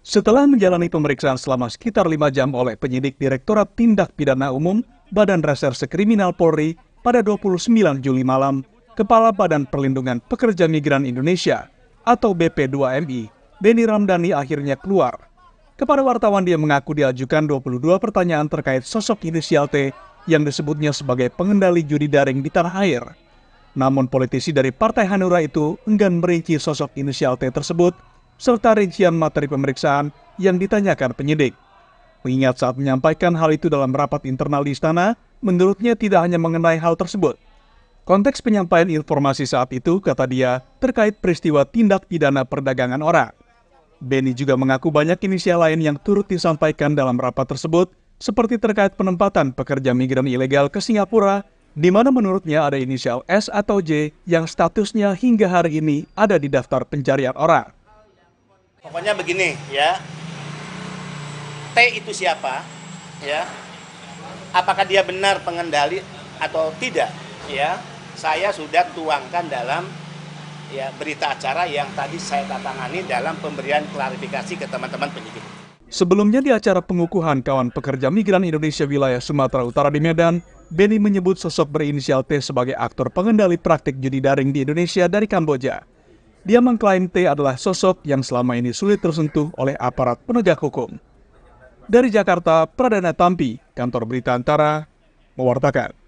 Setelah menjalani pemeriksaan selama sekitar lima jam oleh penyidik Direktorat Tindak Pidana Umum Badan Reserse Kriminal Polri pada 29 Juli malam, Kepala Badan Perlindungan Pekerja Migran Indonesia atau BP2MI, Beni Ramdhani akhirnya keluar. Kepada wartawan dia mengaku diajukan 22 pertanyaan terkait sosok inisial T yang disebutnya sebagai pengendali judi daring di tanah air. Namun politisi dari Partai Hanura itu enggan merinci sosok inisial T tersebut serta rincian materi pemeriksaan yang ditanyakan penyidik. Mengingat saat menyampaikan hal itu dalam rapat internal di istana, menurutnya tidak hanya mengenai hal tersebut. Konteks penyampaian informasi saat itu, kata dia, terkait peristiwa tindak pidana perdagangan orang. Benny juga mengaku banyak inisial lain yang turut disampaikan dalam rapat tersebut, seperti terkait penempatan pekerja migran ilegal ke Singapura, di mana menurutnya ada inisial S atau J yang statusnya hingga hari ini ada di daftar pencarian orang. Pokoknya begini ya. T itu siapa? Ya. Apakah dia benar pengendali atau tidak? Ya. Saya sudah tuangkan dalam ya berita acara yang tadi saya tangani dalam pemberian klarifikasi ke teman-teman penyidik. Sebelumnya di acara pengukuhan kawan pekerja migran Indonesia wilayah Sumatera Utara di Medan, Benny menyebut sosok berinisial T sebagai aktor pengendali praktik judi daring di Indonesia dari Kamboja. Dia mengklaim T adalah sosok yang selama ini sulit tersentuh oleh aparat penegak hukum. Dari Jakarta, Pradana Tampi, kantor berita antara, mewartakan.